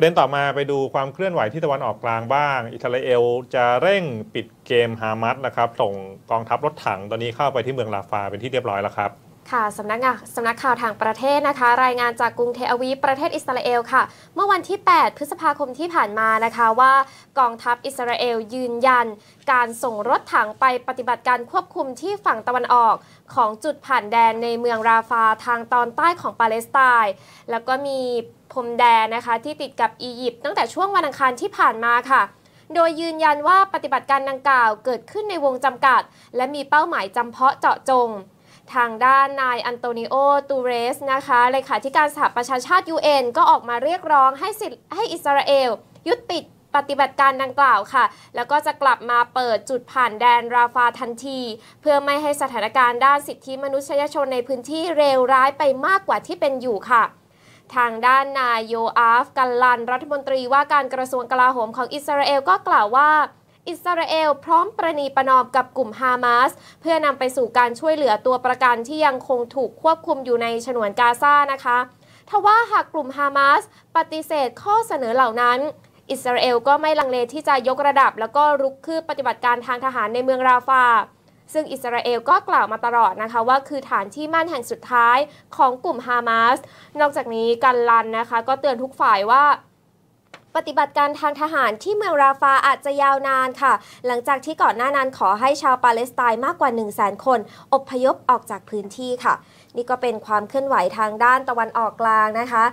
ประเด็นต่อมาไปดูความเคลื่อนไหวที่ตะวันออกกลางบ้าง อิสราเอลจะเร่งปิดเกมฮามัสนะครับ ส่งกองทัพรถถังตอนนี้เข้าไปที่เมืองลาฟาเป็นที่เรียบร้อยแล้วครับค่ะสำนักงานสำนักข่าวทางประเทศนะคะ รายงานจากกรุงเทอวีประเทศอิสราเอลค่ะ เมื่อวันที่ 8 พฤษภาคมที่ผ่านมานะคะว่ากองทัพอิสราเอลยืนยันการส่งรถถังไปปฏิบัติการควบคุมที่ฝั่งตะวันออกของจุดผ่านแดนในเมืองราฟาทางตอนใต้ของปาเลสไตน์แล้วก็มีพรมแดนนะคะที่ติดกับอียิปต์ตั้งแต่ช่วงวันอังคารที่ผ่านมาค่ะ โดยยืนยันว่าปฏิบัติการดังกล่าวเกิดขึ้นในวงจำกัด และมีเป้าหมายจำเพาะเจาะจงทางด้านนายอันโตนิโอตูเรสนะคะเลขาธิการสหประชาชาติ UN ก็ออกมาเรียกร้องให้สิทธิให้อิสราเอลยุติปฏิบัติการดังกล่าวค่ะ แล้วก็จะกลับมาเปิดจุดผ่านแดนราฟาทันที เพื่อไม่ให้สถานการณ์ด้านสิทธิมนุษยชนในพื้นที่เลวร้ายไปมากกว่าที่เป็นอยู่ค่ะ ทางด้านนายโยอาฟกันลัน รัฐมนตรีว่าการกระทรวงกลาโหมของอิสราเอลก็กล่าวว่าอิสราเอลพร้อมประนีประนอมกับกลุ่มฮามาสเพื่อนำไปสู่การช่วยเหลือตัวประกันที่ยังคงถูกควบคุมอยู่ในฉนวนกาซานะคะทว่าหากกลุ่มฮามาสปฏิเสธข้อเสนอเหล่านั้น อิสราเอลก็ไม่ลังเลที่จะยกระดับแล้วก็รุกคืบปฏิบัติการทางทหารในเมืองราฟา ซึ่งอิสราเอลก็กล่าวมาตลอดนะคะว่าคือฐานที่มั่นแห่งสุดท้ายของกลุ่มฮามาสนอกจากนี้กันลันนะคะก็เตือนทุกฝ่ายว่าปฏิบัติการทางทหารที่เมืองราฟาอาจจะยาวนานค่ะ หลังจากที่ก่อนหน้านั้นขอให้ชาวปาเลสไตน์มากกว่า 1 0 0 0 0แสนคนอพยพออกจากพื้นที่ค่ะ นี่ก็เป็นความเคลื่อนไหวทางด้านตะวันออกกลางนะคะ